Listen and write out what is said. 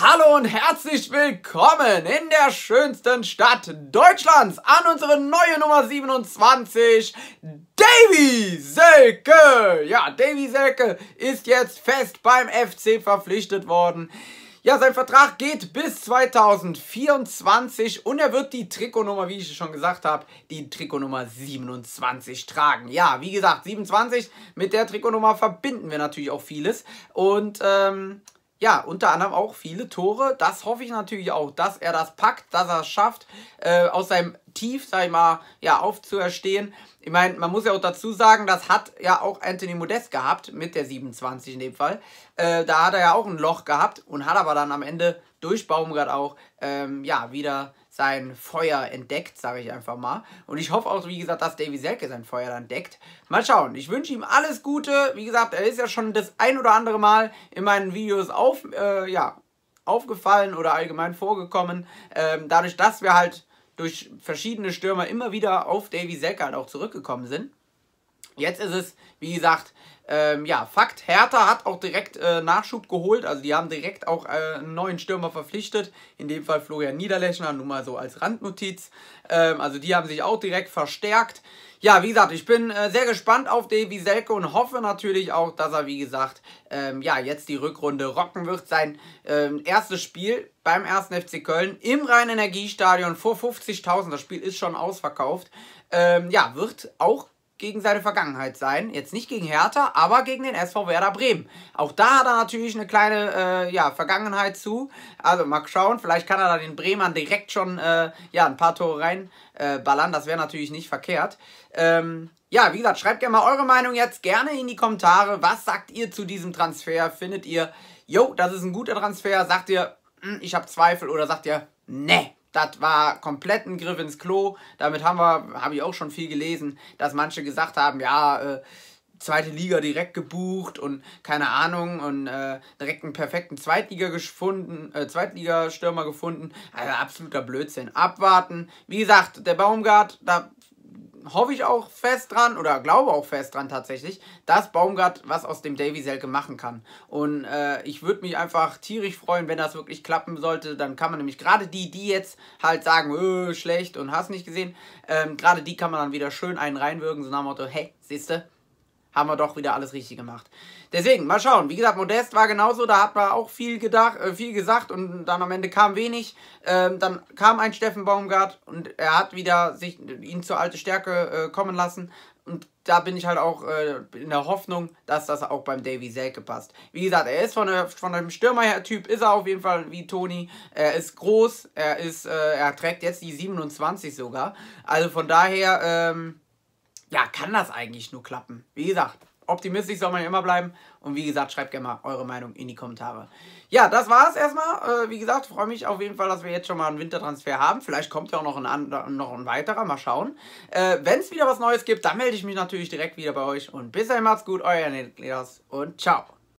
Hallo und herzlich willkommen in der schönsten Stadt Deutschlands an unsere neue Nummer 27, Davy Selke. Ja, Davy Selke ist jetzt fest beim FC verpflichtet worden. Ja, sein Vertrag geht bis 2024 und er wird die Trikotnummer, wie ich schon gesagt habe, die Trikotnummer 27 tragen. Ja, wie gesagt, 27, mit der Trikotnummer verbinden wir natürlich auch vieles und ähm, ja, unter anderem auch viele Tore. Das hoffe ich natürlich auch, dass er das packt, dass er es schafft, äh, aus seinem Tief, sag ich mal, ja, aufzuerstehen. Ich meine, man muss ja auch dazu sagen, das hat ja auch Anthony Modest gehabt, mit der 27 in dem Fall. Äh, da hat er ja auch ein Loch gehabt und hat aber dann am Ende durch Baumgart auch, ähm, ja, wieder sein Feuer entdeckt, sage ich einfach mal. Und ich hoffe auch, wie gesagt, dass Davy Selke sein Feuer dann entdeckt. Mal schauen. Ich wünsche ihm alles Gute. Wie gesagt, er ist ja schon das ein oder andere Mal in meinen Videos auf, äh, ja, aufgefallen oder allgemein vorgekommen. Ähm, dadurch, dass wir halt durch verschiedene Stürmer immer wieder auf Davy Selke halt auch zurückgekommen sind. Jetzt ist es, wie gesagt, ähm, ja, Fakt, Hertha hat auch direkt äh, Nachschub geholt, also die haben direkt auch äh, einen neuen Stürmer verpflichtet, in dem Fall Florian Niederlechner, nur mal so als Randnotiz. Ähm, also die haben sich auch direkt verstärkt. Ja, wie gesagt, ich bin äh, sehr gespannt auf Davy Selke und hoffe natürlich auch, dass er, wie gesagt, ähm, ja, jetzt die Rückrunde rocken wird. Sein ähm, erstes Spiel beim 1. FC Köln im Rhein-Energiestadion vor 50.000, das Spiel ist schon ausverkauft, ähm, ja, wird auch gegen seine Vergangenheit sein. Jetzt nicht gegen Hertha, aber gegen den SV Werder Bremen. Auch da hat er natürlich eine kleine äh, ja, Vergangenheit zu. Also mal schauen, vielleicht kann er da den Bremern direkt schon äh, ja, ein paar Tore reinballern. Äh, das wäre natürlich nicht verkehrt. Ähm, ja, wie gesagt, schreibt gerne mal eure Meinung jetzt gerne in die Kommentare. Was sagt ihr zu diesem Transfer? Findet ihr, jo, das ist ein guter Transfer? Sagt ihr, hm, ich habe Zweifel oder sagt ihr, ne? Das war komplett ein Griff ins Klo. Damit haben wir, habe ich auch schon viel gelesen, dass manche gesagt haben, ja, äh, zweite Liga direkt gebucht und keine Ahnung und äh, direkt einen perfekten Zweitliga gefunden, äh, Zweitligastürmer gefunden. Also absoluter Blödsinn. Abwarten. Wie gesagt, der Baumgart, da hoffe ich auch fest dran oder glaube auch fest dran tatsächlich, dass Baumgart was aus dem Davy Selke machen kann. Und äh, ich würde mich einfach tierisch freuen, wenn das wirklich klappen sollte. Dann kann man nämlich gerade die, die jetzt halt sagen, öh, schlecht und hast nicht gesehen, ähm, gerade die kann man dann wieder schön einen reinwirken, so nach dem Motto, hey, siehste, haben wir doch wieder alles richtig gemacht. Deswegen, mal schauen. Wie gesagt, Modest war genauso, da hat man auch viel gedacht, äh, viel gesagt und dann am Ende kam wenig. Ähm, dann kam ein Steffen Baumgart und er hat wieder sich ihn zur alten Stärke äh, kommen lassen. Und da bin ich halt auch äh, in der Hoffnung, dass das auch beim Davy Selke passt. Wie gesagt, er ist von, der, von einem Stürmer Typ, ist er auf jeden Fall wie Toni. Er ist groß, er ist, äh, er trägt jetzt die 27 sogar. Also von daher, ähm, ja, kann das eigentlich nur klappen. Wie gesagt, optimistisch soll man ja immer bleiben. Und wie gesagt, schreibt gerne mal eure Meinung in die Kommentare. Ja, das war es erstmal. Äh, wie gesagt, freue mich auf jeden Fall, dass wir jetzt schon mal einen Wintertransfer haben. Vielleicht kommt ja auch noch ein, anderer, noch ein weiterer. Mal schauen. Äh, Wenn es wieder was Neues gibt, dann melde ich mich natürlich direkt wieder bei euch. Und bis dahin macht's gut, euer Niklas und ciao.